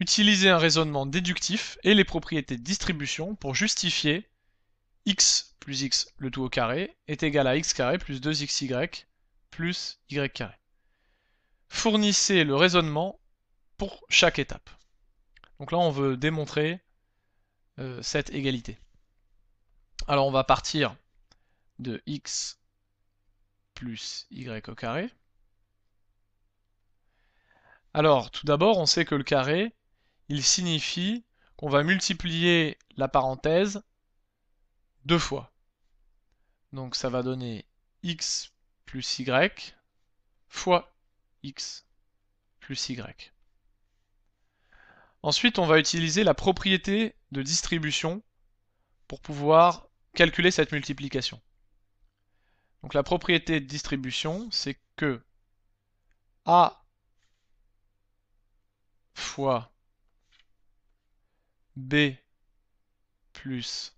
Utiliser un raisonnement déductif et les propriétés de distribution pour justifier x plus x le tout au carré est égal à x carré plus 2xy plus y carré. Fournissez le raisonnement pour chaque étape. Donc là on veut démontrer euh, cette égalité. Alors on va partir de x plus y au carré. Alors tout d'abord on sait que le carré il signifie qu'on va multiplier la parenthèse deux fois. Donc ça va donner x plus y fois x plus y. Ensuite, on va utiliser la propriété de distribution pour pouvoir calculer cette multiplication. Donc la propriété de distribution, c'est que a fois B plus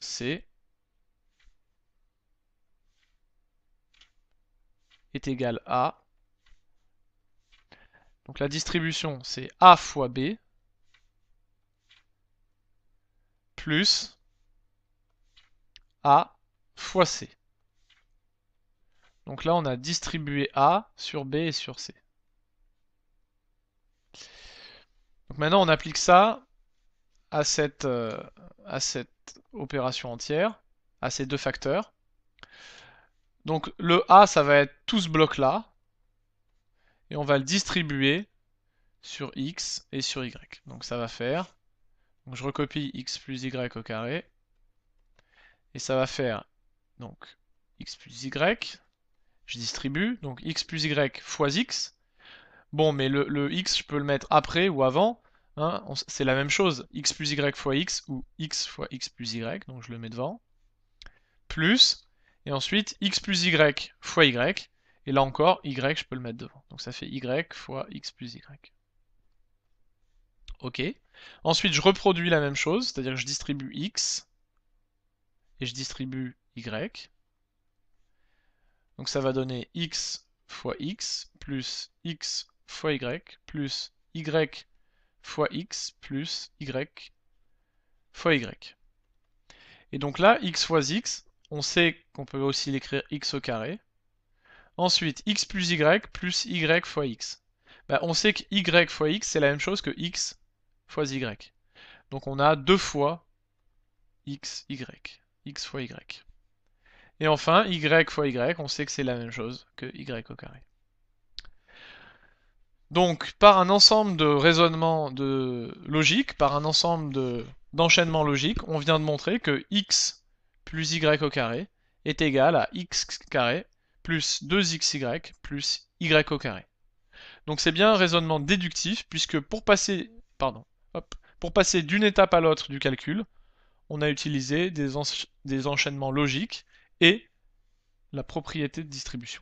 C est égal à... Donc la distribution, c'est A fois B plus A fois C. Donc là, on a distribué A sur B et sur C. maintenant, on applique ça à cette, euh, à cette opération entière, à ces deux facteurs. Donc le A, ça va être tout ce bloc-là, et on va le distribuer sur x et sur y. Donc ça va faire, donc je recopie x plus y au carré, et ça va faire donc x plus y, je distribue, donc x plus y fois x. Bon, mais le, le, x, je peux le mettre après ou avant, Hein, c'est la même chose, x plus y fois x, ou x fois x plus y, donc je le mets devant, plus, et ensuite x plus y fois y, et là encore, y, je peux le mettre devant. Donc ça fait y fois x plus y. OK. Ensuite, je reproduis la même chose, c'est-à-dire que je distribue x, et je distribue y. Donc ça va donner x fois x, plus x fois y, plus y fois x plus y fois y. Et donc là, x fois x, on sait qu'on peut aussi l'écrire x au carré. Ensuite, x plus y plus y fois x. Bah, on sait que y fois x, c'est la même chose que x fois y. Donc on a deux fois x, y. x fois y. Et enfin, y fois y, on sait que c'est la même chose que y au carré. Donc, par un ensemble de raisonnements de logique, par un ensemble d'enchaînements logiques, on vient de montrer que x plus y au carré est égal à x carré plus 2xy plus y au carré. Donc c'est bien un raisonnement déductif, puisque pour passer, d'une étape à l'autre du calcul, on a utilisé des enchaînements logiques et la propriété de distribution.